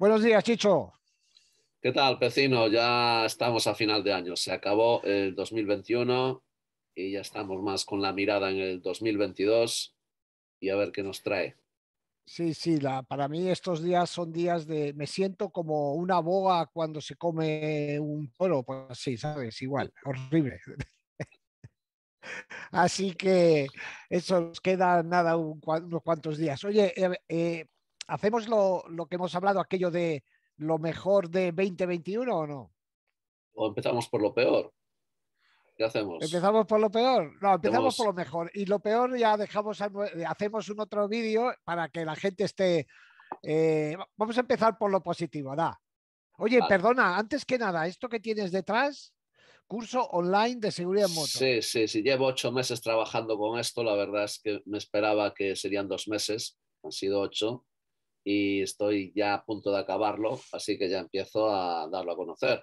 Buenos días, Chicho. ¿Qué tal, vecino? Ya estamos a final de año. Se acabó el 2021 y ya estamos más con la mirada en el 2022 y a ver qué nos trae. Sí, sí, para mí estos días son días de, me siento como una boga cuando se come un polo. pues sí, sabes, igual, horrible. Así que eso nos queda nada, unos cuantos días. Oye, eh, eh ¿Hacemos lo, que hemos hablado, aquello de lo mejor de 2021 o no? ¿O empezamos por lo peor? ¿Qué hacemos? ¿Empezamos por lo peor? No, empezamos por lo mejor. Y lo peor ya dejamos, hacemos un otro vídeo para que la gente esté... Eh, vamos a empezar por lo positivo, da. Oye, ah. perdona, antes que nada, esto que tienes detrás, curso online de seguridad en moto. Sí, sí, sí, llevo ocho meses trabajando con esto, la verdad es que me esperaba que serían dos meses, han sido ocho y estoy ya a punto de acabarlo, así que ya empiezo a darlo a conocer.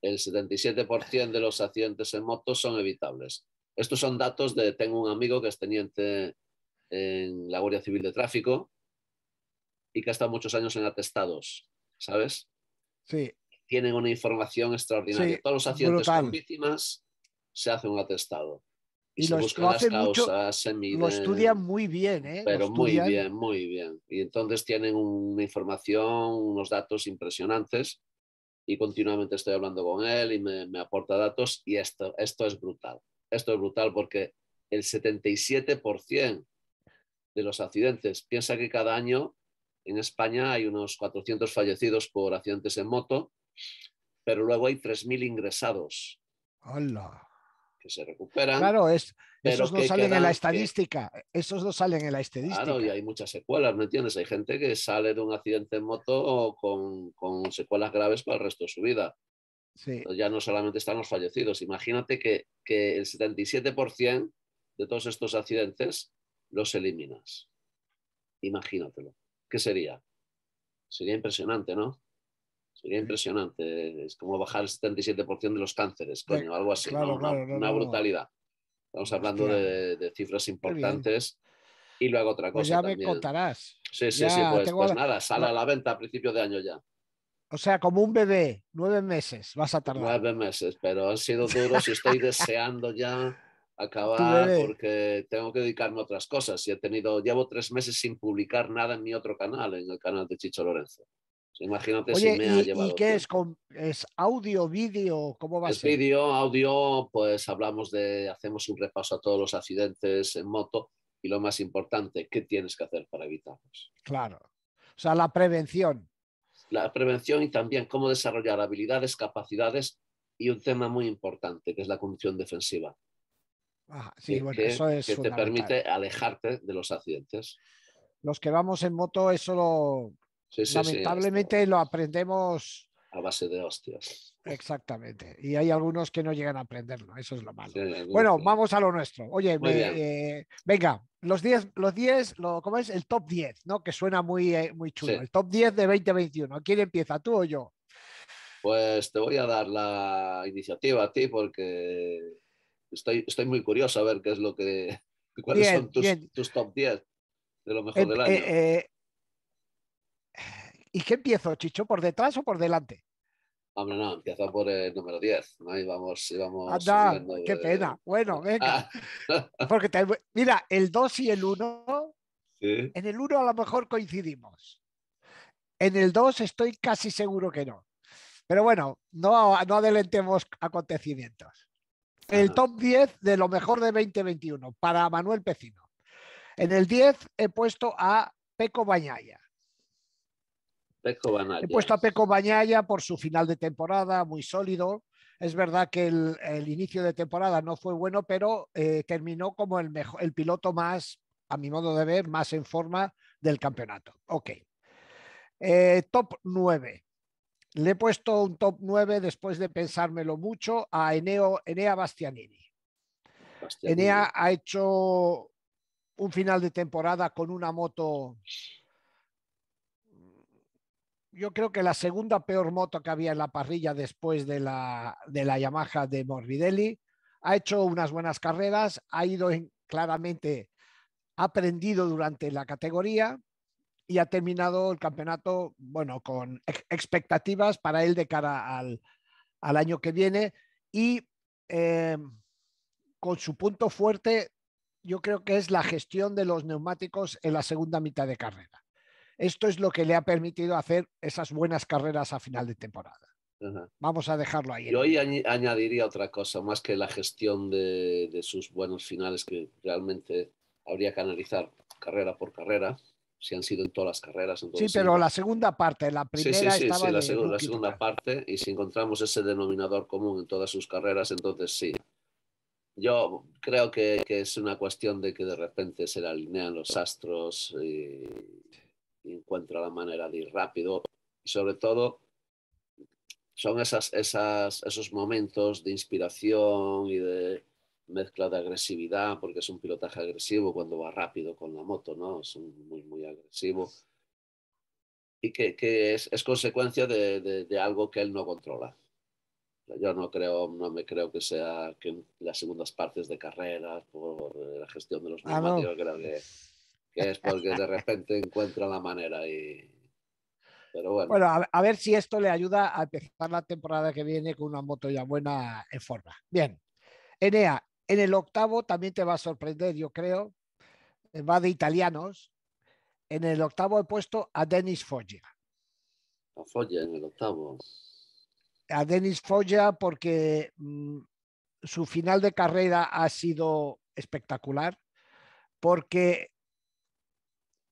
El 77% de los accidentes en moto son evitables. Estos son datos de, tengo un amigo que es teniente en la Guardia Civil de Tráfico y que ha estado muchos años en atestados, ¿sabes? Sí. Tienen una información extraordinaria. Todos los accidentes con víctimas se hace un atestado. Y, lo, Lo estudian muy bien, ¿eh? Pero muy bien, muy bien. Y entonces tienen una información, unos datos impresionantes y continuamente estoy hablando con él y me, me aporta datos y esto, esto es brutal. Esto es brutal porque el 77% de los accidentes, piensa que cada año en España hay unos 400 fallecidos por accidentes en moto, pero luego hay 3.000 ingresados. ¡Hala! que se recuperan. Claro, esos no salen en la estadística, esos no salen en la estadística. Claro, y hay muchas secuelas, ¿me entiendes? Hay gente que sale de un accidente en moto con, con secuelas graves para el resto de su vida. Ya no solamente están los fallecidos, imagínate que, que el 77% de todos estos accidentes los eliminas. Imagínatelo. ¿Qué sería? Sería impresionante, ¿no? Sería impresionante. ¿eh? Es como bajar el 77% de los cánceres, eh, coño, algo así. una, brutalidad. Estamos hablando de, cifras importantes. Y luego otra pues cosa. Pues ya me contarás. Sí, sí, sí. Pues, pues nada, sale a la venta a principios de año ya. O sea, como un bebé, nueve meses vas a tardar. Nueve meses, pero han sido duros y estoy deseando ya acabar porque tengo que dedicarme a otras cosas. Y he tenido, llevo tres meses sin publicar nada en mi otro canal, en el canal de Chicho Lorenzo. Imagínate si me ha llevado. ¿Y qué es? ¿Es audio, vídeo? ¿Cómo va a ser? Es vídeo, audio, pues hablamos de, hacemos un repaso a todos los accidentes en moto y lo más importante, ¿qué tienes que hacer para evitarlos? Claro. O sea, la prevención. La prevención y también cómo desarrollar habilidades, capacidades y un tema muy importante, que es la conducción defensiva. Ah, sí, bueno, eso es que te permite alejarte de los accidentes. Los que vamos en moto, eso lo, Lamentablemente lo aprendemos a base de hostias. Exactamente. Y hay algunos que no llegan a aprenderlo. Eso es lo malo. bueno, vamos a lo nuestro. Oye, eh, venga, los 10, los 10, ¿cómo es? El top 10, ¿no? Que suena muy, eh, muy chulo. El top 10 de 2021. ¿Quién empieza, tú o yo? Pues te voy a dar la iniciativa a ti porque estoy, muy curioso a ver qué es lo que. ¿Cuáles son tus, top 10 de lo mejor em, del eh, año? ¿Y qué empiezo, Chicho? ¿Por detrás o por delante? Hombre, no, Empiezo por el número 10, Ahí vamos, qué pena. Bueno, venga. Ah. Porque mira, el 2 y el 1, en el 1 a lo mejor coincidimos. En el 2 estoy casi seguro que no. Pero bueno, no, no adelantemos acontecimientos. El top 10 de lo mejor de 2021 para Manuel Pecino. En el 10 he puesto a Peco Bañaya. He puesto a Peco Bañaya por su final de temporada, muy sólido. Es verdad que el, inicio de temporada no fue bueno, pero eh, terminó como el, mejor, el piloto más, a mi modo de ver, más en forma del campeonato. Ok. Eh, top 9. Le he puesto un top 9 después de pensármelo mucho a Enea Bastianini. Bastianini. Enea ha hecho un final de temporada con una moto yo creo que la segunda peor moto que había en la parrilla después de la, de la Yamaha de Morbidelli. Ha hecho unas buenas carreras, ha ido claramente, aprendido durante la categoría y ha terminado el campeonato, bueno, con expectativas para él de cara al, al año que viene y eh, con su punto fuerte, yo creo que es la gestión de los neumáticos en la segunda mitad de carrera. Esto es lo que le ha permitido hacer esas buenas carreras a final de temporada. Vamos a dejarlo ahí. Yo hoy añadiría otra cosa, más que la gestión de, sus buenos finales, que realmente habría que analizar carrera por carrera, si han sido en todas las carreras. sí, pero la segunda parte, la primera. Sí, sí, sí, sí la, la segunda parte, y si encontramos ese denominador común en todas sus carreras, entonces sí. Yo creo que, es una cuestión de que de repente se alinean los astros y, encuentra la manera de ir rápido. Y sobre todo, son esas, esas, esos momentos de inspiración y de mezcla de agresividad, porque es un pilotaje agresivo cuando va rápido con la moto, ¿no? Es muy, muy agresivo. Y que, que es, es, consecuencia de, de, algo que él no controla yo no creo, no me creo que sea que las segundas partes de carrera por la gestión de los ah, neumáticos, creo que es porque de repente encuentra la manera y... Pero bueno. bueno a, ver si esto le ayuda a empezar la temporada que viene con una moto ya buena en forma. Bien. Enea, en el octavo también te va a sorprender, yo creo. Va de italianos. En el octavo he puesto a Denis Foggia. A Foggia en el octavo. A Denis Foggia porque mm, su final de carrera ha sido espectacular, porque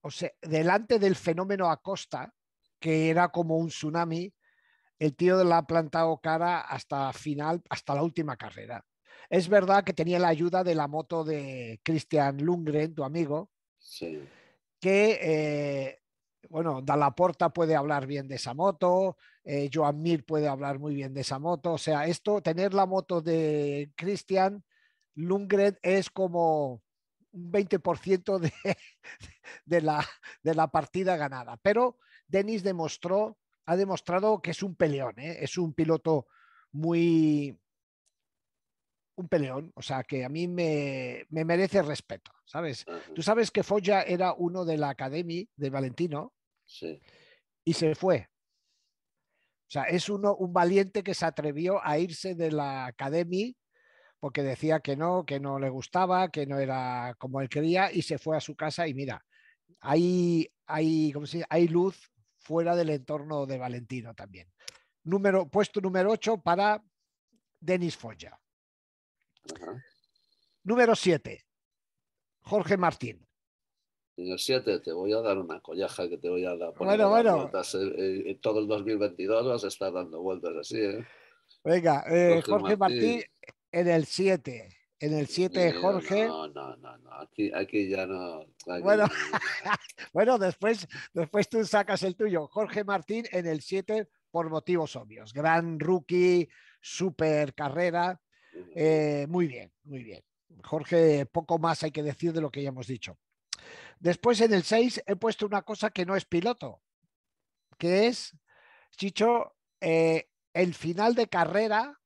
o sea, delante del fenómeno Acosta, que era como un tsunami, el tío le ha plantado cara hasta final, hasta la última carrera. Es verdad que tenía la ayuda de la moto de Christian Lundgren, tu amigo, sí. que, eh, bueno, Dalaporta puede hablar bien de esa moto, eh, Joan Mir puede hablar muy bien de esa moto. O sea, esto, tener la moto de Christian Lundgren es como un 20% de, de, la, de la partida ganada. Pero Denis demostró, ha demostrado que es un peleón, ¿eh? es un piloto muy, un peleón, o sea, que a mí me, me merece respeto, ¿sabes? Tú sabes que Foggia era uno de la Academia de Valentino y se fue. O sea, es uno, un valiente que se atrevió a irse de la Academia porque decía que no, que no le gustaba, que no era como él quería y se fue a su casa y mira, hay, hay, hay luz fuera del entorno de Valentino también. Número, puesto número 8 para Denis Foya. Número 7, Jorge Martín. Número 7, te voy a dar una collaja que te voy a dar. Bueno, bueno. Vueltas, eh, eh, todo el 2022 vas a estar dando vueltas así, ¿eh? Venga, eh, Jorge, Martín en el 7. En el 7, Jorge. No, no, no, Aquí, ya no. bueno, después, después tú sacas el tuyo. Jorge Martín en el 7 por motivos obvios. Gran rookie, super carrera. Eh, muy bien, muy bien. Jorge, poco más hay que decir de lo que ya hemos dicho. Después en el 6 he puesto una cosa que no es piloto, que es, Chicho, eh, el final de carrera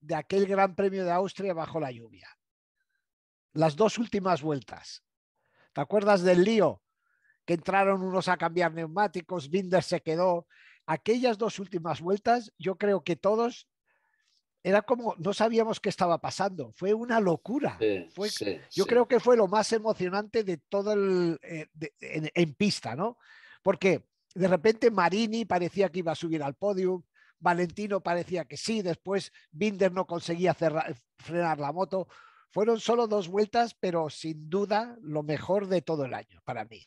de aquel Gran Premio de Austria bajo la lluvia. Las dos últimas vueltas. ¿Te acuerdas del lío? Que entraron unos a cambiar neumáticos, Binder se quedó. Aquellas dos últimas vueltas, yo creo que todos era como no sabíamos qué estaba pasando. Fue una locura. fue, yo creo que fue lo más emocionante de todo el eh, en, en, pista, ¿no? Porque de repente Marini parecía que iba a subir al podio, Valentino parecía que sí, después Binder no conseguía frenar la moto. Fueron solo dos vueltas, pero sin duda lo mejor de todo el año para mí.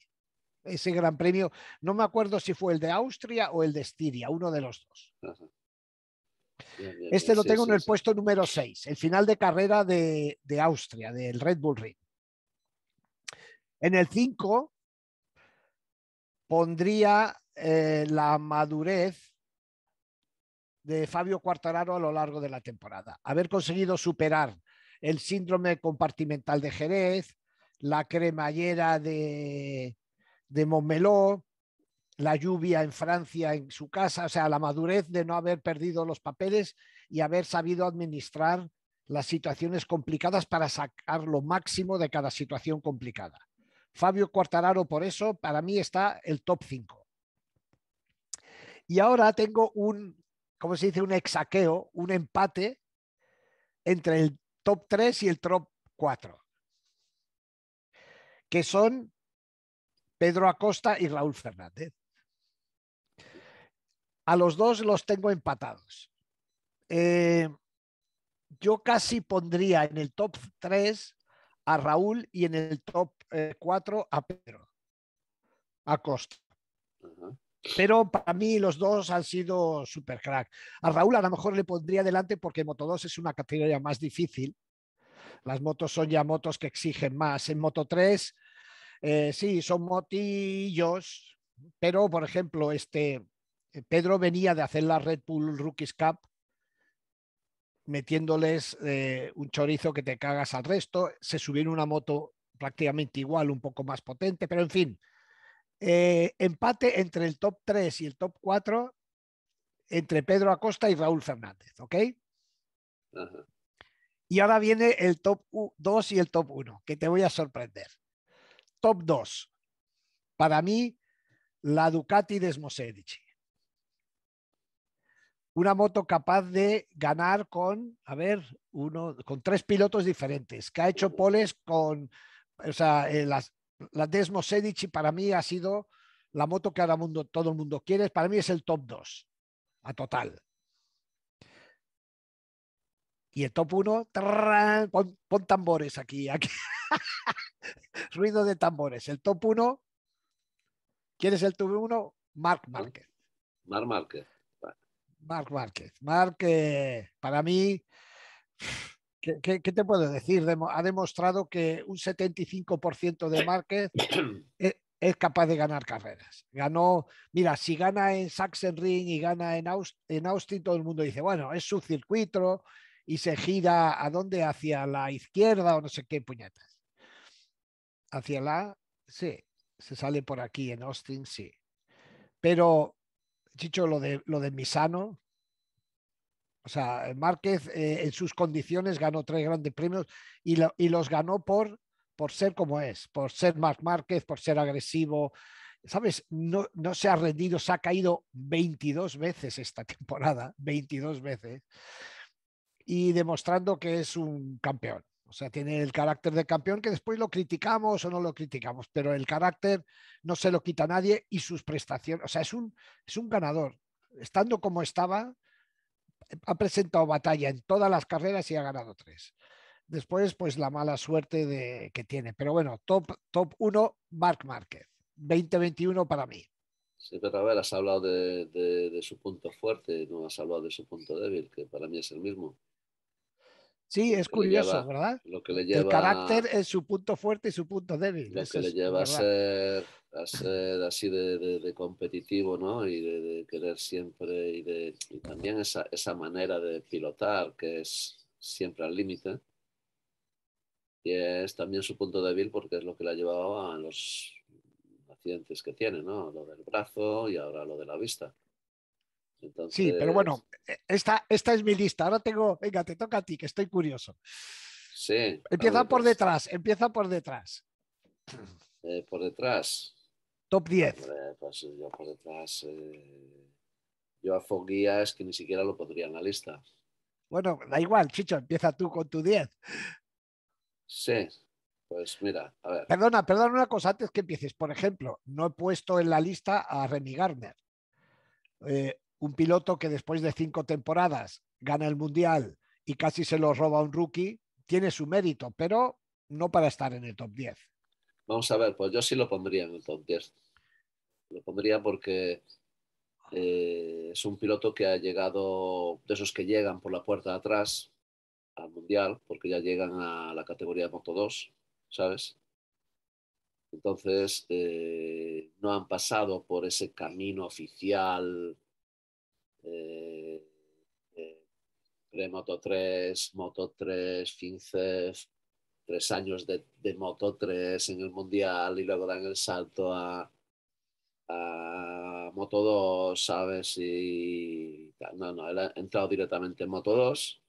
Ese gran premio, no me acuerdo si fue el de Austria o el de Estiria, uno de los dos. este lo tengo en el puesto número 6, el final de carrera de, Austria, del Red Bull Ring. En el 5 pondría eh, la madurez de Fabio Quartararo a lo largo de la temporada. Haber conseguido superar el síndrome compartimental de Jerez, la cremallera de, de Montmeló, la lluvia en Francia en su casa, o sea, la madurez de no haber perdido los papeles y haber sabido administrar las situaciones complicadas para sacar lo máximo de cada situación complicada. Fabio Quartararo, por eso, para mí está el top 5. Y ahora tengo un ¿cómo se dice? Un exaqueo, un empate entre el top 3 y el top 4, que son Pedro Acosta y Raúl Fernández. A los dos los tengo empatados. Eh, yo casi pondría en el top 3 a Raúl y en el top 4 eh, a Pedro Acosta. Ajá. Pero para mí los dos han sido super crack. A Raúl a lo mejor le pondría delante porque Moto 2 es una categoría más difícil. Las motos son ya motos que exigen más. En Moto 3, eh, sí, son motillos, pero por ejemplo, este eh, Pedro venía de hacer la Red Bull Rookies Cup metiéndoles eh, un chorizo que te cagas al resto. Se subió en una moto prácticamente igual, un poco más potente, pero en fin, eh, empate entre el top 3 y el top 4 entre Pedro Acosta y Raúl Fernández, ¿ok? Y ahora viene el top 2 y el top 1, que te voy a sorprender. Top 2. Para mí, la Ducati Desmosedici, Una moto capaz de ganar con, a ver, uno, con tres pilotos diferentes, que ha hecho poles con, o sea, eh, las, la Desmo para mí ha sido la moto que ahora mundo, todo el mundo quiere. Para mí es el top 2 a total. Y el top 1, pon, tambores aquí. aquí. Ruido de tambores. El top 1, ¿quién es el top 1? Mark Márquez. Mark Márquez. Mark Márquez. Mark, eh, para mí, ¿Qué, qué, te puedo decir? ha demostrado que un 75% de Márquez e, es, capaz de ganar carreras. Ganó, mira, si gana en Sachsenring y gana en, en Austin, todo el mundo dice, bueno, es su circuito y se gira a dónde, hacia la izquierda o no sé qué puñetas. Hacia la, sí, se sale por aquí en Austin, sí. Pero, Chicho, lo de, lo de Misano, o sea, Márquez eh, en sus condiciones ganó tres grandes premios y, los ganó por, por ser como es, por ser Marc Márquez, por ser agresivo. ¿Sabes? No, se ha rendido, se ha caído 22 veces esta temporada, 22 veces, y demostrando que es un campeón. O sea, tiene el carácter de campeón que después lo criticamos o no lo criticamos, pero el carácter no se lo quita a nadie y sus prestaciones, o sea, es un, es un ganador. Estando como estaba, ha presentado batalla en todas las carreras y ha ganado tres. Después, pues la mala suerte de, que tiene. Pero bueno, top, top 1, Marc Márquez. 2021 para mí. Sí, pero a ver, has hablado de, su punto fuerte, no has hablado de su punto débil, que para mí es el mismo. Sí, es curioso, ¿verdad? Lo que el carácter es su punto fuerte y su punto débil. Lo que le lleva a ser a ser así de, competitivo, ¿no? Y de, querer siempre y, de, también esa, manera de pilotar que es siempre al límite. Y es también su punto débil porque es lo que le ha llevado a los accidentes que tiene, ¿no? Lo del brazo y ahora lo de la vista. Sí, pero bueno, e, esta, es mi lista. Ahora tengo, venga, te toca a ti, que estoy curioso. Sí. Empieza por pues. detrás, empieza por detrás. Eh, por detrás. Top 10. Pues, yo por detrás. Eh, yo a Foguías que ni siquiera lo podría en la lista. Bueno, da igual, Chicho, empieza tú con tu 10. Sí, pues mira, Perdona, perdona una cosa antes que empieces. Por ejemplo, no he puesto en la lista a Remy Garner, eh, un piloto que después de cinco temporadas gana el mundial y casi se lo roba a un rookie, tiene su mérito, pero no para estar en el top 10. Vamos a ver, pues yo sí lo pondría entonces. Lo pondría porque eh, es un piloto que ha llegado, de esos que llegan por la puerta de atrás al Mundial, porque ya llegan a la categoría Moto 2, ¿sabes? Entonces, eh, no han pasado por ese camino oficial, eh, Pre-Moto 3, Moto 3, FinCEF, tres años de, Moto 3 en el Mundial y luego dan el salto a, Moto 2, ¿sabes? Y no, no, él ha entrado directamente en Moto 2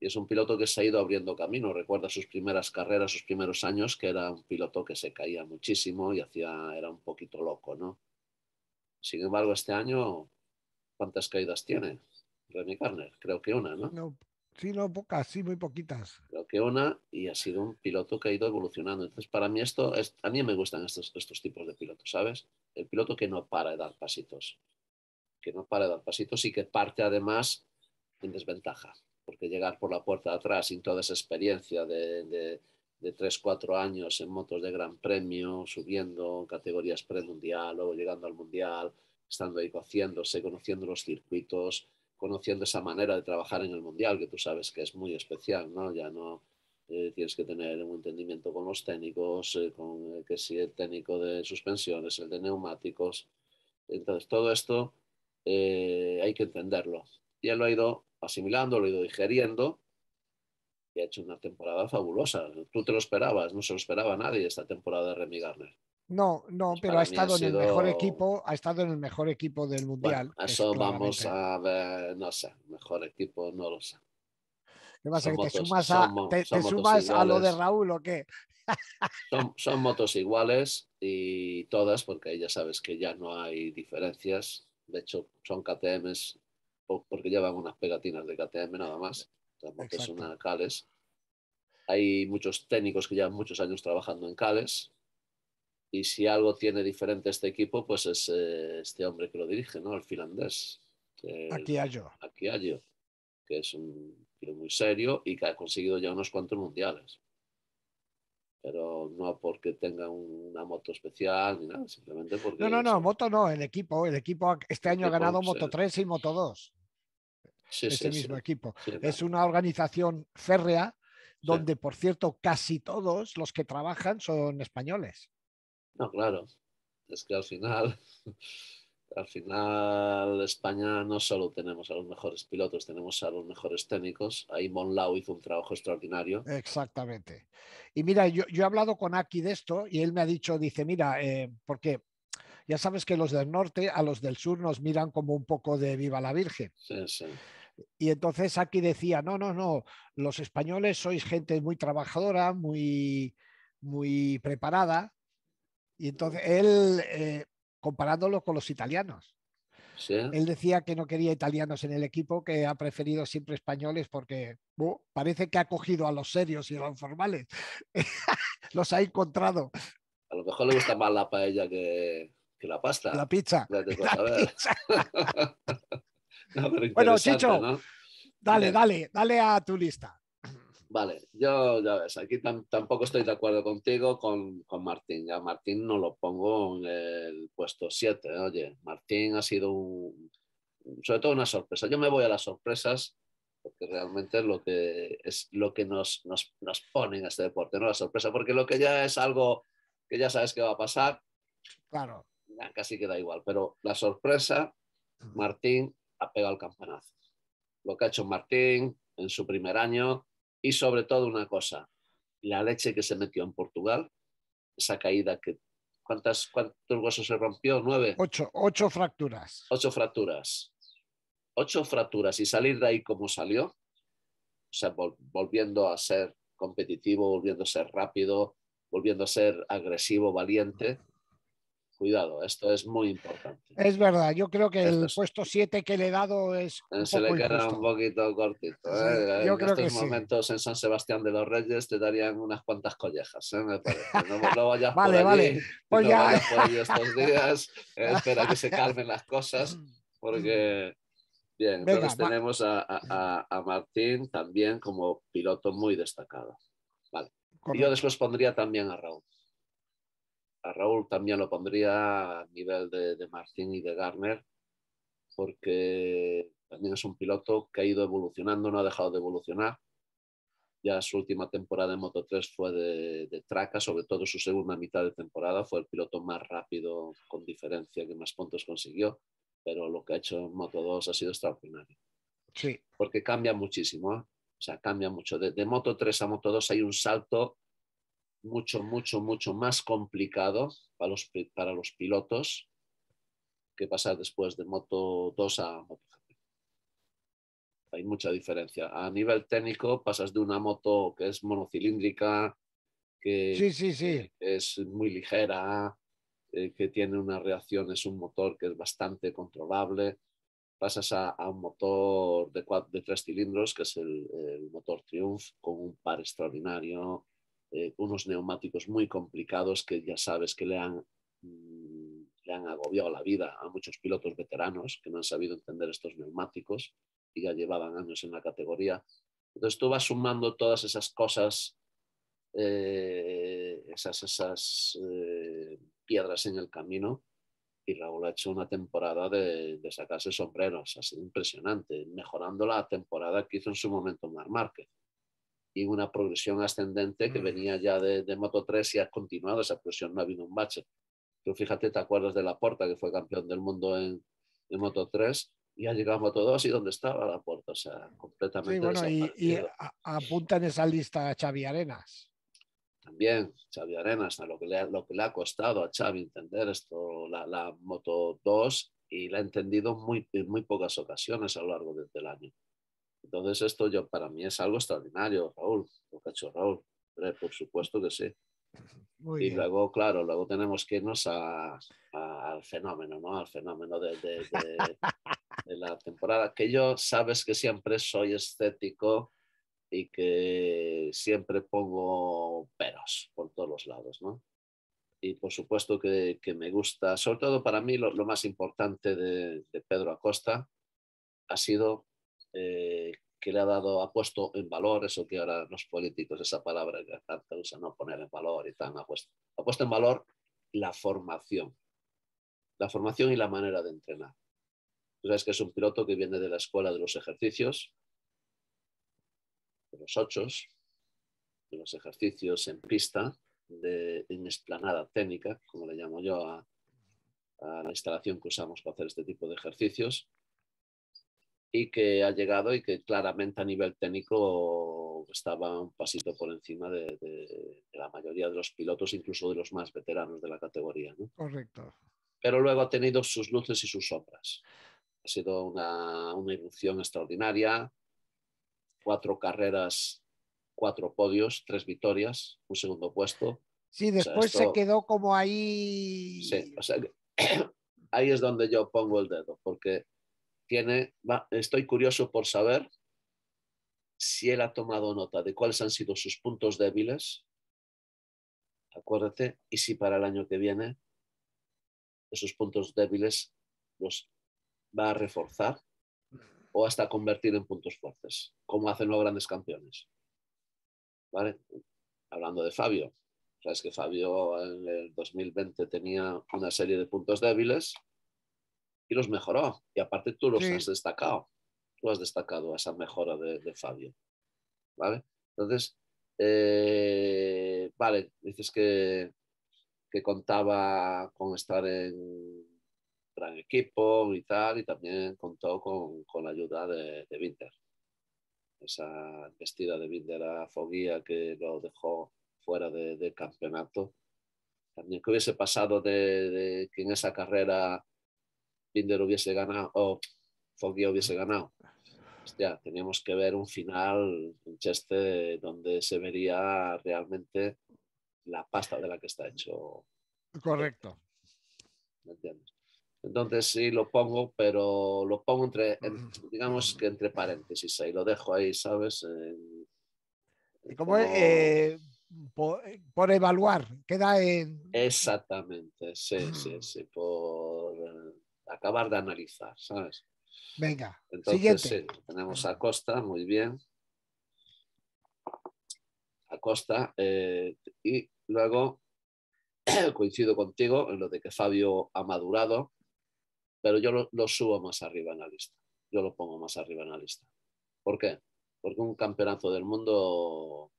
y es un piloto que se ha ido abriendo camino. Recuerda sus primeras carreras, sus primeros años, que era un piloto que se caía muchísimo y hacía, era un poquito loco, ¿no? Sin embargo, este año, ¿cuántas caídas tiene? Remy Carner, creo que una, ¿no? no Sí, pocas, muy poquitas. Creo que una y ha sido un piloto que ha ido evolucionando. Entonces, para mí esto, a mí me gustan estos, estos tipos de pilotos, ¿sabes? El piloto que no para de dar pasitos, que no para de dar pasitos y que parte además en desventaja, porque llegar por la puerta de atrás sin toda esa experiencia de, de, de 3, 4 años en motos de gran premio, subiendo categorías premundial, luego llegando al mundial, estando ahí cociéndose, conociendo los circuitos, conociendo esa manera de trabajar en el mundial, que tú sabes que es muy especial, ¿no? Ya no eh, tienes que tener un entendimiento con los técnicos, eh, con eh, que si el técnico de suspensiones, el de neumáticos. Entonces, todo esto hay que entenderlo. Y él lo ha ido asimilando, lo ha ido digeriendo y ha hecho una temporada fabulosa. Tú te lo esperabas, no se lo esperaba nadie esta temporada de Remy Garner. No, no, pero ha estado en el mejor equipo, ha estado en el mejor equipo del mundial. eso vamos a ver, no sé, mejor equipo no lo sé. ¿Qué pasa? te sumas, a, lo de Raúl o qué? son, motos iguales y todas, porque ya sabes que ya no hay diferencias. De hecho, son KTMs porque llevan unas pegatinas de KTM nada más. Las motos Cales. Hay muchos técnicos que llevan muchos años trabajando en Cales y si algo tiene diferente este equipo, pues es eh, este hombre que lo dirige, ¿no? El finlandés. Akiayo. Akiayo, que es un muy serio y que ha conseguido ya unos cuantos mundiales. Pero no porque tenga una moto especial ni nada, simplemente porque. No, no, no, moto no, el equipo. El equipo este año ha ganado Moto 3 y Moto 2. ese mismo equipo. es una organización férrea donde, por cierto, casi todos los que trabajan son españoles. No, claro, es que al final, al final España no solo tenemos a los mejores pilotos, tenemos a los mejores técnicos. Ahí Monlau hizo un trabajo extraordinario. Exactamente. Y mira, yo, he hablado con Aki de esto y él me ha dicho, dice, mira, eh, porque ya sabes que los del norte a los del sur nos miran como un poco de viva la Virgen. Y entonces aquí decía, no, no, no, los españoles sois gente muy trabajadora, muy, muy preparada, y entonces él, eh, comparándolo con los italianos, él decía que no quería italianos en el equipo, que ha preferido siempre españoles porque parece que ha cogido a los serios y a los formales. los ha encontrado. A lo mejor le gusta más la paella que, la pasta. La pizza. bueno, Chicho, dale, dale, dale a tu lista. Vale, yo ya ves, aquí tampoco estoy de acuerdo contigo con, con Martín. Ya Martín no lo pongo en el puesto 7. Oye, Martín ha sido sobre todo una sorpresa. Yo me voy a las sorpresas porque realmente es lo que, es lo que nos, nos, nos pone en este deporte, no la sorpresa, porque lo que ya es algo que ya sabes que va a pasar, claro. casi queda igual, pero la sorpresa, Martín ha pegado el campanazo. Lo que ha hecho Martín en su primer año, y sobre todo una cosa, la leche que se metió en Portugal, esa caída que... ¿Cuántas, ¿Cuántos huesos se rompió? ¿Nueve? Ocho, ocho fracturas. Ocho fracturas. Ocho fracturas y salir de ahí como salió, o sea, volviendo a ser competitivo, volviendo a ser rápido, volviendo a ser agresivo, valiente, Cuidado, esto es muy importante. Es verdad, yo creo que el puesto 7 que le he dado es. Un se le queda un poquito cortito. ¿eh? yo en creo estos momentos en San Sebastián de los Reyes te darían unas cuantas collejas, ¿eh? pues No, vayas vale, por vale. pues estos días. espera que se calmen las cosas, porque. Bien, entonces tenemos a, a, a, Martín también como piloto muy destacado. Vale. Yo después pondría también a Raúl a Raúl también lo pondría a nivel de, Martín y de Garner, porque también es un piloto que ha ido evolucionando, no ha dejado de evolucionar. Ya su última temporada en Moto 3 fue de, traca, sobre todo su segunda mitad de temporada. Fue el piloto más rápido, con diferencia, que más puntos consiguió. Pero lo que ha hecho en Moto 2 ha sido extraordinario. Sí. Porque cambia muchísimo, ¿eh? o sea, cambia mucho. De, de Moto 3 a Moto 2 hay un salto mucho, mucho, mucho más complicado para los, para los pilotos que pasar después de Moto 2 a Hay mucha diferencia. A nivel técnico pasas de una moto que es monocilíndrica, que es muy ligera, eh, que tiene una reacción, es un motor que es bastante controlable. Pasas a, un motor de, de tres cilindros, que es el motor Triumph, con un par extraordinario, eh, unos neumáticos muy complicados que ya sabes que le han, mm, le han agobiado la vida a muchos pilotos veteranos que no han sabido entender estos neumáticos y ya llevaban años en la categoría. Entonces tú vas sumando todas esas cosas, eh, esas, esas eh, piedras en el camino y Raúl ha hecho una temporada de, sacarse sombreros, ha sido impresionante, mejorando la temporada que hizo en su momento Mar Márquez una progresión ascendente que venía ya de, de Moto 3 y ha continuado esa progresión, no ha habido un bache. tú fíjate, te acuerdas de la Laporta, que fue campeón del mundo en, en Moto 3, y ha llegado a Moto 2 y dónde estaba Laporta, o sea, completamente. Sí, bueno, y, apunta en esa lista a Xavi Arenas. También, Xavi Arenas, a lo que le, lo que le ha costado a Xavi entender esto, la, la Moto 2, y la ha entendido muy, en muy pocas ocasiones a lo largo del año. Entonces esto yo, para mí es algo extraordinario, Raúl, lo que ha hecho Raúl. Por supuesto que sí. y luego, claro, luego tenemos que irnos al fenómeno, ¿no? Al fenómeno de, la temporada. Que yo sabes que siempre soy estético y que siempre pongo peros por todos los lados, ¿no? Y por supuesto que, me gusta, sobre todo para mí lo, lo más importante de Pedro Acosta ha sido eh, que le ha dado, ha puesto en valor eso que ahora los políticos, esa palabra que tanto usan, no poner en valor y tal, ha puesto, en valor la formación, la formación y la manera de entrenar. Tú sabes que es un piloto que viene de la escuela de los ejercicios, de los ochos, de los ejercicios en pista, de, en esplanada técnica, como le llamo yo a la instalación que usamos para hacer este tipo de ejercicios, y que ha llegado y que claramente a nivel técnico estaba un pasito por encima de, la mayoría de los pilotos, incluso de los más veteranos de la categoría. Correcto. Pero luego ha tenido sus luces y sus sombras. Ha sido una, una irrupción extraordinaria, cuatro carreras, cuatro podios, tres victorias, un segundo puesto. Sí, después se quedó como ahí. Sí, o sea, ahí es donde yo pongo el dedo, porque estoy curioso por saber si él ha tomado nota de cuáles han sido sus puntos débiles, acuérdate, y si para el año que viene esos puntos débiles los va a reforzar o hasta convertir en puntos fuertes, como hacen los grandes campeones. ¿Vale? Hablando de Fabio, sabes que Fabio en el 2020 tenía una serie de puntos débiles y los mejoró. Y aparte tú los has destacado. Tú has destacado esa mejora de, Fabio. ¿Vale? Entonces, eh, vale, dices que, que, contaba con estar en gran equipo y tal, y también contó con, con la ayuda de, de Winter. Esa vestida de Binder a Foguía que lo dejó fuera del campeonato. También que hubiese pasado de, de que en esa carrera Pinder hubiese ganado, o Foggy hubiese ganado. Hostia, teníamos que ver un final en Cheste donde se vería realmente la pasta de la que está hecho. Correcto. Entonces sí lo pongo, pero lo pongo entre, digamos que entre paréntesis ahí, lo dejo ahí, ¿sabes? ¿Cómo eh, eh, por, evaluar, queda en... Exactamente, sí, sí, sí, por eh, acabar de analizar, ¿sabes? Venga. siguiente. tenemos a Costa, muy bien. Acosta. Eh, y luego coincido contigo en lo de que Fabio ha madurado, pero yo lo, subo más arriba en la lista. Yo lo pongo más arriba en la lista. ¿Por qué? Porque un campeonato del mundo,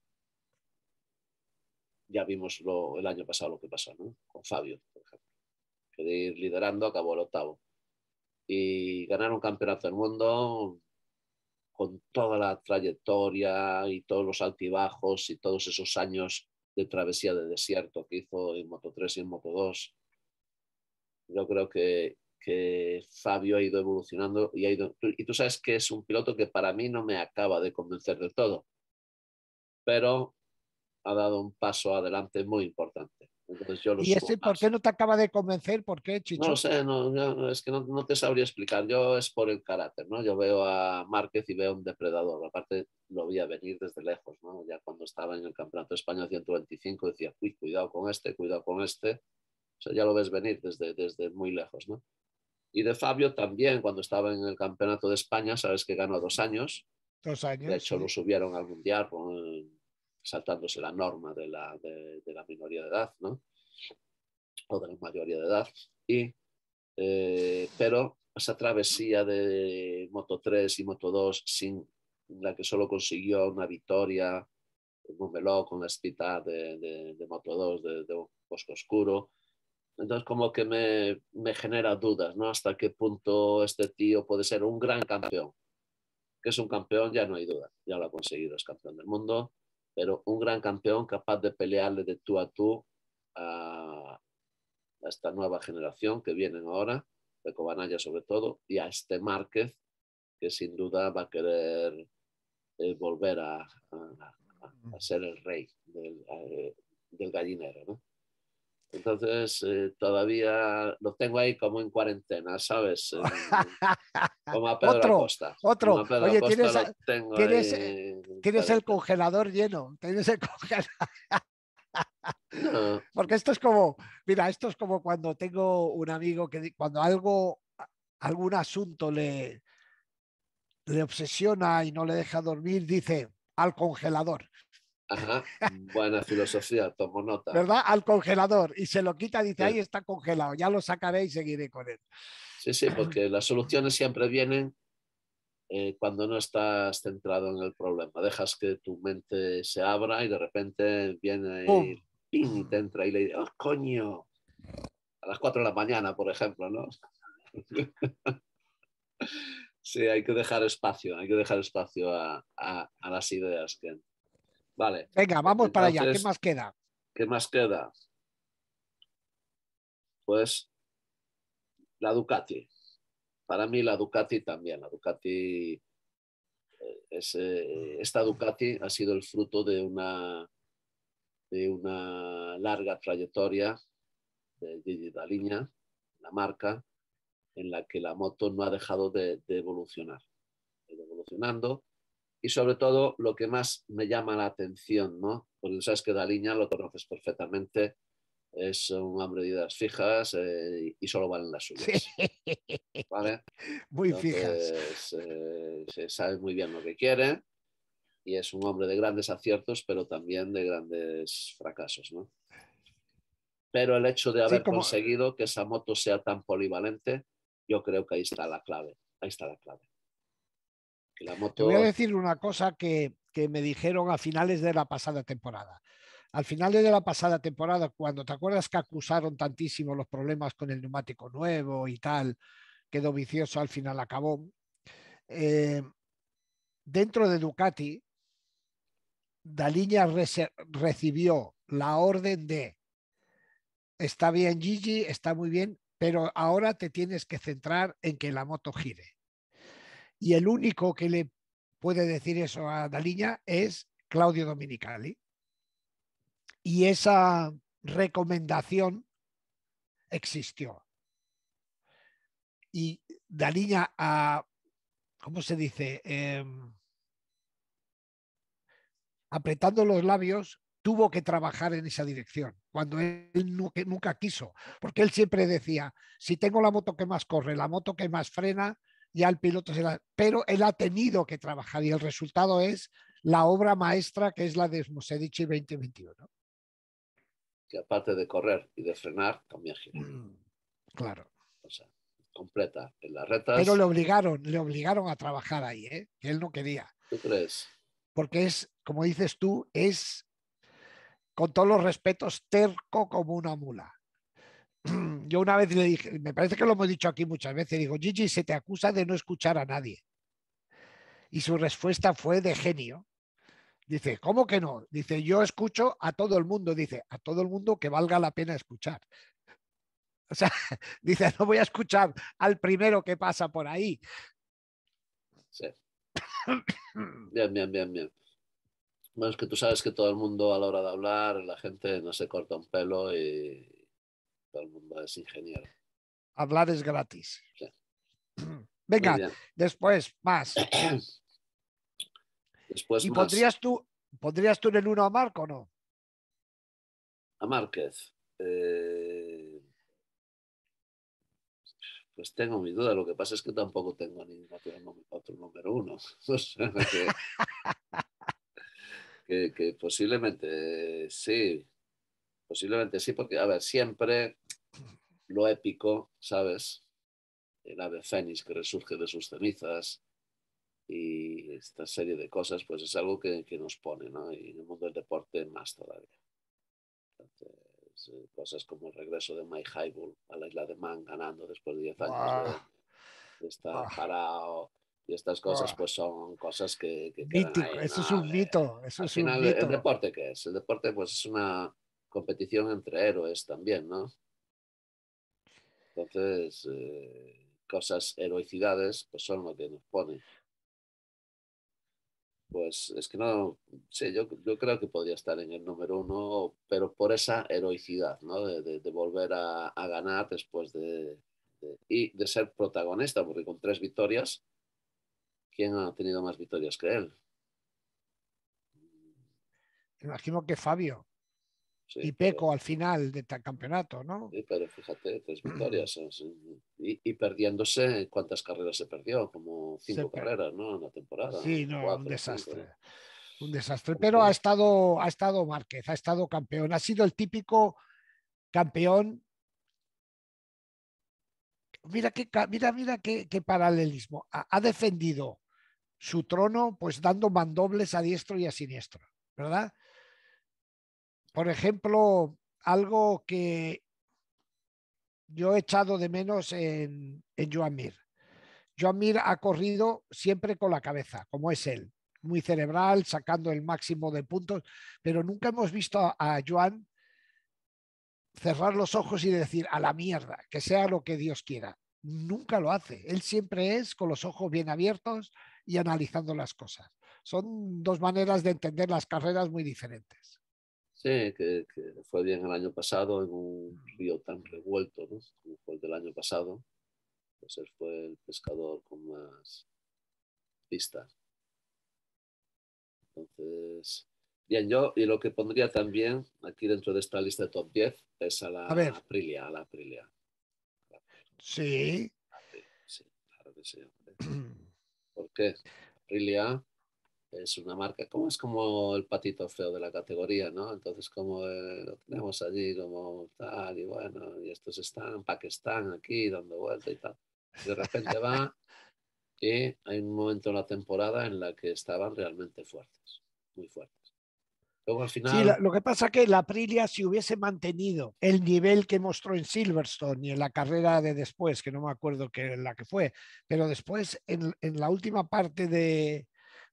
ya vimos lo, el año pasado lo que pasó, ¿no? Con Fabio, por ejemplo de ir liderando, acabó el octavo. Y ganar un campeonato del mundo con toda la trayectoria y todos los altibajos y todos esos años de travesía de desierto que hizo en Moto 3 y en Moto 2. Yo creo que, que Fabio ha ido evolucionando y, ha ido, y tú sabes que es un piloto que para mí no me acaba de convencer del todo, pero ha dado un paso adelante muy importante. ¿Y ese por qué no te acaba de convencer? ¿Por qué, Chicho? No sé, no, es que no, te sabría explicar. Yo es por el carácter, ¿no? Yo veo a Márquez y veo un depredador. Aparte, lo vi a venir desde lejos, ¿no? Ya cuando estaba en el Campeonato de España 125 decía, cuidado con este, cuidado con este. O sea, ya lo ves venir desde, desde muy lejos, ¿no? Y de Fabio también, cuando estaba en el Campeonato de España, sabes que ganó dos años. Dos años. De hecho, lo subieron al Mundial con saltándose la norma de la, de, la minoría de edad, ¿no? o de la mayoría de edad. Y, eh, pero esa travesía de Moto 3 y Moto 2, sin la que solo consiguió una victoria Montmeló con la espita de, Moto 2 de, de, un oscuro. Entonces, como que me, me, genera dudas, ¿no? Hasta qué punto este tío puede ser un gran campeón. Que es un campeón, ya no hay duda, ya lo ha conseguido, es campeón del mundo pero un gran campeón capaz de pelearle de tú a tú a, esta nueva generación que vienen ahora, de Cobanaya sobre todo, y a este Márquez, que sin duda va a querer eh, volver a, ser el rey del, eh, del gallinero. ¿no? Entonces, eh, todavía lo tengo ahí como en cuarentena, ¿sabes? como a otro, Otro. Oye, tienes, el congelador lleno. Tienes el congelador. Porque esto es como, mira, esto es como cuando tengo un amigo que cuando algo, algún asunto le, le obsesiona y no le deja dormir, dice al congelador. Ajá, buena filosofía, tomo nota. ¿Verdad? Al congelador y se lo quita, dice, ahí está congelado, ya lo sacaré y seguiré con él. Sí, sí, porque las soluciones siempre vienen eh, cuando no estás centrado en el problema. Dejas que tu mente se abra y de repente viene y, te entra y le dice, ¡oh, coño! A las 4 de la mañana, por ejemplo, ¿no? sí, hay que dejar espacio, hay que dejar espacio a, a las ideas que Vale. Venga, vamos para allá. ¿Qué más queda? ¿Qué más queda? Pues la Ducati. Para mí la Ducati también. La Ducati, eh, eh, esta Ducati ha sido el fruto de una, de una larga trayectoria de la línea, la marca, en la que la moto no ha dejado de, de evolucionar. Ha evolucionando y sobre todo lo que más me llama la atención, ¿no? Porque sabes que Daliña lo conoces perfectamente, es un hombre de ideas fijas eh, y solo valen las suyas. ¿Vale? Muy fijas. Eh, se sabe muy bien lo que quiere y es un hombre de grandes aciertos, pero también de grandes fracasos, ¿no? Pero el hecho de haber conseguido que esa moto sea tan polivalente, yo creo que ahí está la clave. Ahí está la clave. Voy a decir una cosa que, me dijeron a finales de la pasada temporada. Al final de la pasada temporada, cuando te acuerdas que acusaron tantísimo los problemas con el neumático nuevo y tal, quedó vicioso, al final acabó. Eh, dentro de Ducati, Daliña recibió la orden de, está bien Gigi, está muy bien, pero ahora te tienes que centrar en que la moto gire. Y el único que le puede decir eso a Daliña es Claudio Dominicali. Y esa recomendación existió. Y Daliña a, ah, ¿cómo se dice? Eh, apretando los labios, tuvo que trabajar en esa dirección, cuando él nunca quiso, porque él siempre decía, si tengo la moto que más corre, la moto que más frena, ya el piloto se Pero él ha tenido que trabajar y el resultado es la obra maestra que es la de Mosedici 2021. Que aparte de correr y de frenar, también gira. Mm, claro. O sea, completa en las Pero le obligaron, le obligaron a trabajar ahí, ¿eh? que él no quería. ¿Tú crees? Porque es, como dices tú, es, con todos los respetos, terco como una mula. yo una vez le dije, me parece que lo hemos dicho aquí muchas veces, digo, Gigi, se te acusa de no escuchar a nadie. Y su respuesta fue de genio. Dice, ¿cómo que no? Dice, yo escucho a todo el mundo. Dice, a todo el mundo que valga la pena escuchar. O sea, dice, no voy a escuchar al primero que pasa por ahí. Sí. Bien, bien, bien, bien. Bueno, es que tú sabes que todo el mundo a la hora de hablar, la gente no se corta un pelo y, todo el mundo es ingeniero. Hablar es gratis. Venga, después más. Después ¿Y Podrías, tú, podrías tú en el uno a Marco o no? A Márquez. Eh, pues tengo mi duda, lo que pasa es que tampoco tengo ningún otro, número uno. que, posiblemente sí, Posiblemente sí, porque, a ver, siempre lo épico, ¿sabes? El ave fénix que resurge de sus cenizas y esta serie de cosas, pues es algo que, nos pone, ¿no? Y en el mundo del deporte más todavía. Eh, cosas como el regreso de Mike Highball a la isla de Man ganando después de 10 años Está parado y estas cosas pues son cosas que... que Mítico, eso es un mito, eh, eso es un mito. ¿El deporte qué es? El deporte pues es una competición entre héroes también, ¿no? Entonces, eh, cosas, heroicidades, pues son lo que nos pone. Pues es que no, sí, yo, yo creo que podría estar en el número uno, pero por esa heroicidad, ¿no? De, volver a, ganar después de, y de ser protagonista, porque con tres victorias, ¿quién ha tenido más victorias que él? Imagino que Fabio y Peco al final del campeonato, ¿no? Sí, pero fíjate, tres victorias. Y, perdiéndose, ¿cuántas carreras se perdió? Como cinco carreras, ¿no? En la temporada. Sí, no, un desastre. Un desastre. Pero ha estado, ha estado Márquez, ha estado campeón. Ha sido el típico campeón. Mira qué, mira, mira qué paralelismo. Ha, ha, defendido su trono, pues dando mandobles a diestro y a siniestro, ¿verdad? Por ejemplo, algo que yo he echado de menos en, en Joan Mir. Joan Mir ha corrido siempre con la cabeza, como es él, muy cerebral, sacando el máximo de puntos, pero nunca hemos visto a Joan cerrar los ojos y decir a la mierda, que sea lo que Dios quiera. Nunca lo hace. Él siempre es con los ojos bien abiertos y analizando las cosas. Son dos maneras de entender las carreras muy diferentes. Sí, que, que, fue bien el año pasado en un río tan revuelto ¿no? como fue el del año pasado. Pues él fue el pescador con más pistas. Entonces, bien, yo y lo que pondría también aquí dentro de esta lista de top 10 es a la Aprilia, a la Aprilia. Sí. Sí, claro que sí. ¿Por qué? Aprilia es una marca, como es como el patito feo de la categoría, ¿no? Entonces, como eh, lo tenemos allí, como tal, y bueno, y estos están, en que están aquí, dando vuelta y tal. De repente va y hay un momento en la temporada en la que estaban realmente fuertes, muy fuertes. Luego al final... lo que pasa es que la Aprilia, si hubiese mantenido el nivel que mostró en Silverstone y en la carrera de después, que no me acuerdo que, la que fue, pero después en la última parte de,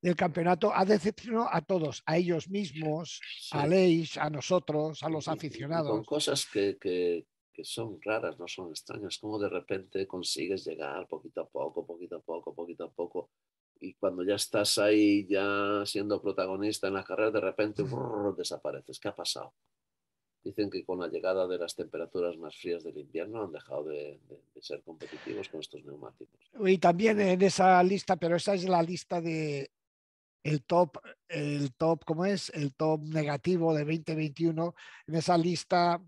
el campeonato ha decepcionado a todos, a ellos mismos, a Leis, a nosotros, a los aficionados. Son cosas que, que, son raras, no son extrañas, como de repente consigues llegar poquito a poco, poquito a poco, poquito a poco, y cuando ya estás ahí, ya siendo protagonista en la carrera, de repente mm. desapareces. ¿Qué ha pasado? Dicen que con la llegada de las temperaturas más frías del invierno han dejado de, ser competitivos con estos neumáticos. Y también en esa lista, pero esa es la lista de el top, el top, ¿cómo es? El top negativo de 2021. En esa lista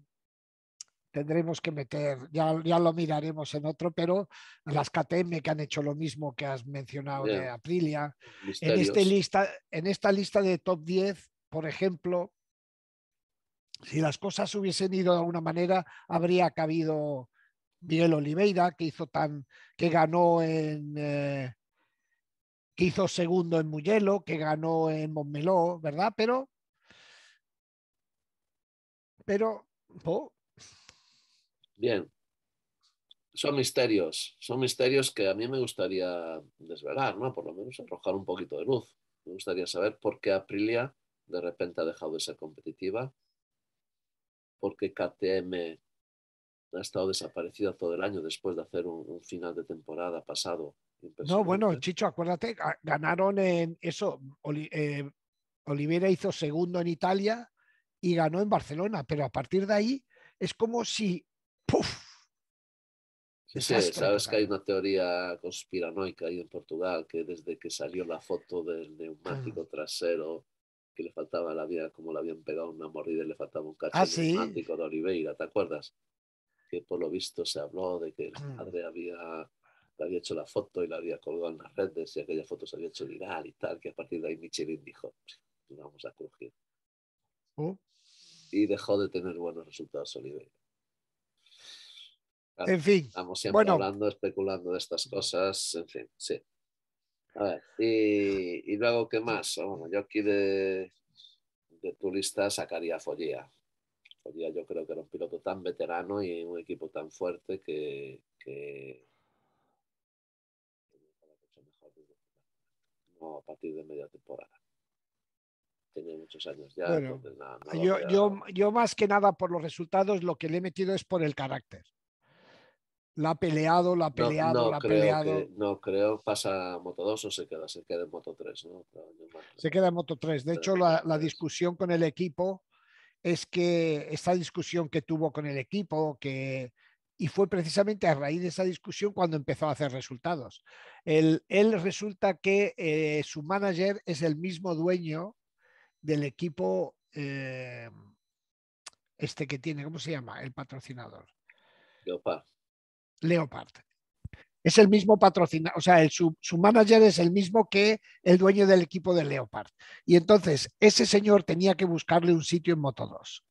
tendremos que meter, ya, ya lo miraremos en otro, pero las KTM que han hecho lo mismo que has mencionado de Aprilia. En, este lista, en esta lista de top 10, por ejemplo, si las cosas hubiesen ido de alguna manera, habría cabido Miguel Oliveira, que hizo tan, que ganó en, eh, que hizo segundo en Mugello, que ganó en Montmeló, ¿verdad? Pero, pero, Bien. Son misterios, son misterios que a mí me gustaría desvelar, ¿no? Por lo menos arrojar un poquito de luz. Me gustaría saber por qué Aprilia de repente ha dejado de ser competitiva, por qué KTM ha estado desaparecida todo el año después de hacer un final de temporada pasado no, bueno, Chicho, acuérdate, ah, ganaron en eso. Eh, Oliveira hizo segundo en Italia y ganó en Barcelona, pero a partir de ahí es como si. ¡Puf! Sí, sí, sabes que hay una teoría conspiranoica ahí en Portugal, que desde que salió la foto del neumático ah. trasero, que le faltaba, la vida, como le habían pegado una mordida y le faltaba un cacho ¿Ah, neumático de Oliveira, ¿te acuerdas? Que por lo visto se habló de que el ah. padre había había hecho la foto y la había colgado en las redes y aquella foto se había hecho viral y tal, que a partir de ahí Michelin dijo, pues vamos a crujir. Oh. Y dejó de tener buenos resultados Oliveira. en fin. Estamos siempre hablando, especulando de estas cosas, en fin, sí. A ver, y, y luego, ¿qué más? Ah, bueno, yo aquí de, de tu lista sacaría Follía. Follía yo creo que era un piloto tan veterano y un equipo tan fuerte que, que a partir de media temporada. Tiene muchos años ya. yo, yo, más que nada por los resultados, lo que le he metido es por el carácter la ha peleado, la ha peleado, no, la ha peleado. no, creo pasa Moto 2 o se queda, se queda en Moto 3. Se queda en Moto 3. De hecho, la, discusión con el equipo es que esta discusión que tuvo con el equipo, que y fue precisamente a raíz de esa discusión cuando empezó a hacer resultados. Él, resulta que eh, su manager es el mismo dueño del equipo eh, este que tiene, ¿cómo se llama? El patrocinador. Leopard. Leopard. Es el mismo patrocinador, o sea, su, su manager es el mismo que el dueño del equipo de Leopard. Y entonces ese señor tenía que buscarle un sitio en Moto 2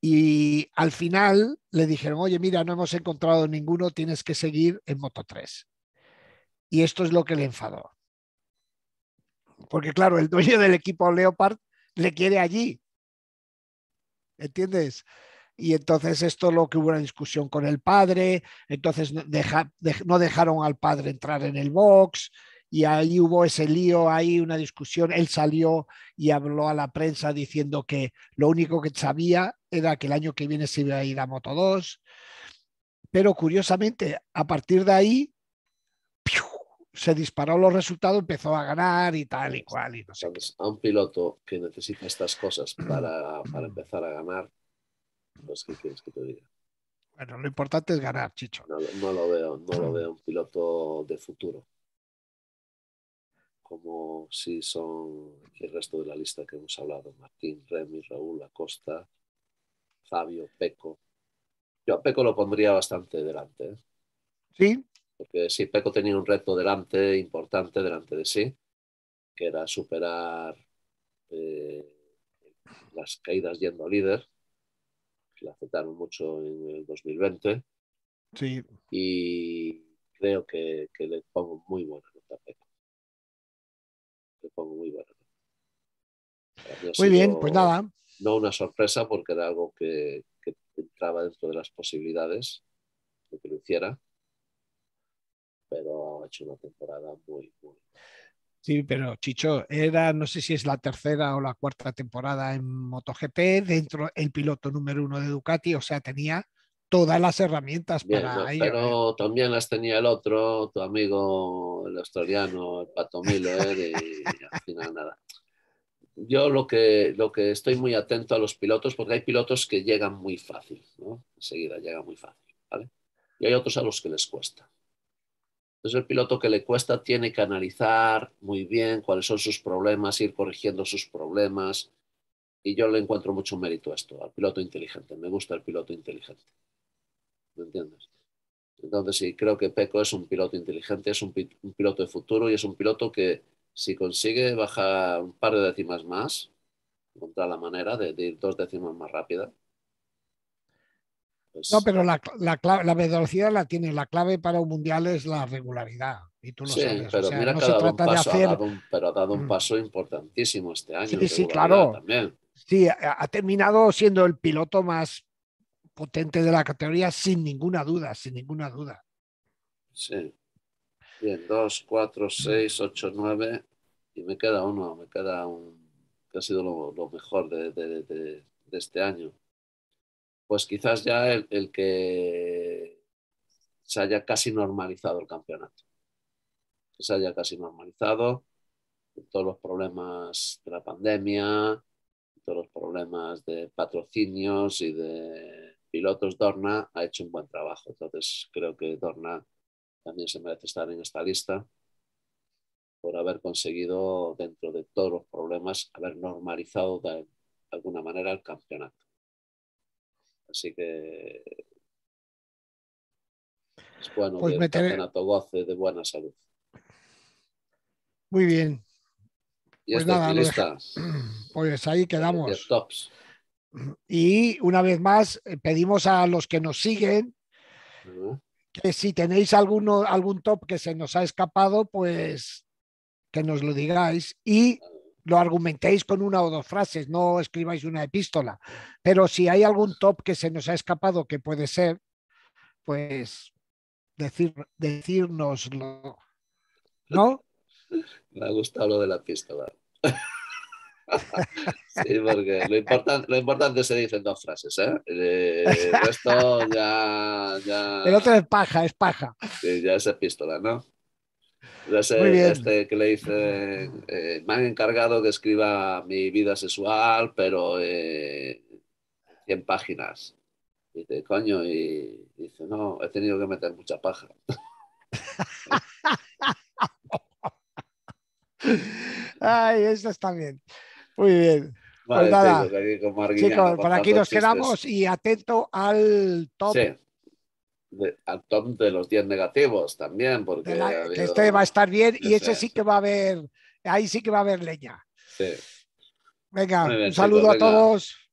y al final le dijeron, oye, mira, no hemos encontrado ninguno, tienes que seguir en Moto 3. Y esto es lo que le enfadó. Porque claro, el dueño del equipo Leopard le quiere allí. ¿Entiendes? Y entonces esto lo que hubo una discusión con el padre, entonces no dejaron al padre entrar en el box, y ahí hubo ese lío, ahí una discusión, él salió y habló a la prensa diciendo que lo único que sabía era que el año que viene se iba a ir a Moto 2, pero curiosamente, a partir de ahí, se disparó los resultados, empezó a ganar y tal y cual. a un piloto que necesita estas cosas para, empezar a ganar, pues, que quieres que te diga? Bueno, lo importante es ganar, Chicho. No, no, lo veo, no lo veo un piloto de futuro como si son el resto de la lista que hemos hablado, Martín, Remy, Raúl, Acosta, Fabio, Peco. Yo a Peco lo pondría bastante delante. ¿eh? Sí. Porque sí, Peco tenía un reto delante, importante delante de sí, que era superar eh, las caídas yendo a líder, que la afectaron mucho en el 2020. Sí. Y creo que, que le pongo muy buena nota a Peco muy Muy bien, pues nada. No una sorpresa porque era algo que, entraba dentro de las posibilidades de que lo hiciera, pero ha hecho una temporada muy, muy. Sí, pero Chicho, era, no sé si es la tercera o la cuarta temporada en MotoGP, dentro el piloto número uno de Ducati, o sea, tenía todas las herramientas para Pero eh. también las tenía el otro, tu amigo, el australiano, el Pato Miller, eh, al final nada. Yo lo que, lo que estoy muy atento a los pilotos, porque hay pilotos que llegan muy fácil, Enseguida llegan muy fácil, Y hay otros a los que les cuesta. Entonces el piloto que le cuesta tiene que analizar muy bien cuáles son sus problemas, ir corrigiendo sus problemas. Y yo le encuentro mucho mérito a esto, al piloto inteligente. Me gusta el piloto inteligente. ¿me entiendes? Entonces, sí, creo que Peco es un piloto inteligente, es un, piloto de futuro y es un piloto que si consigue bajar un par de décimas más, contra la manera de, ir dos décimas más rápida. Pues no, pero la, velocidad la tiene. La clave para un mundial es la regularidad. Y sí, pero mira no ha dado un paso, mm. paso importantísimo este año. Sí, sí, claro. Sí, ha terminado siendo el piloto más potente de la categoría, sin ninguna duda, sin ninguna duda. Sí. Bien, dos cuatro 6, ocho nueve Y me queda uno, me queda un que ha sido lo, mejor de, este año. Pues quizás ya el, el que se haya casi normalizado el campeonato. Que se haya casi normalizado todos los problemas de la pandemia, todos los problemas de patrocinios y de pilotos, Dorna ha hecho un buen trabajo. Entonces creo que Dorna también se merece estar en esta lista por haber conseguido, dentro de todos los problemas, haber normalizado de alguna manera el campeonato. Así que es bueno pues que el campeonato goce de buena salud. Muy bien. Y pues nada, lista. Pues ahí quedamos. Y una vez más, eh, pedimos a los que nos siguen que si tenéis alguno, algún top que se nos ha escapado, pues que nos lo digáis y lo argumentéis con una o dos frases, no escribáis una epístola. Pero si hay algún top que se nos ha escapado, que puede ser, pues decir, decírnoslo. ¿No? Me ha gustado lo de la epístola. Sí, porque lo, importante se dice en dos frases, ¿eh? eh ya, El otro es paja, es paja. Sí, ya es epístola, ¿no? sé este que le dicen eh, me han encargado que escriba mi vida sexual, pero eh, en páginas. Y dice, coño, y dice, no, he tenido que meter mucha paja. Ay, eso está bien. Muy bien. Pues chicos, por aquí nos quedamos y atento al top. al top de los 10 negativos también. Porque Este va a estar bien y ese sí que va a haber, ahí sí que va a haber leña. Sí. Venga, un saludo a todos.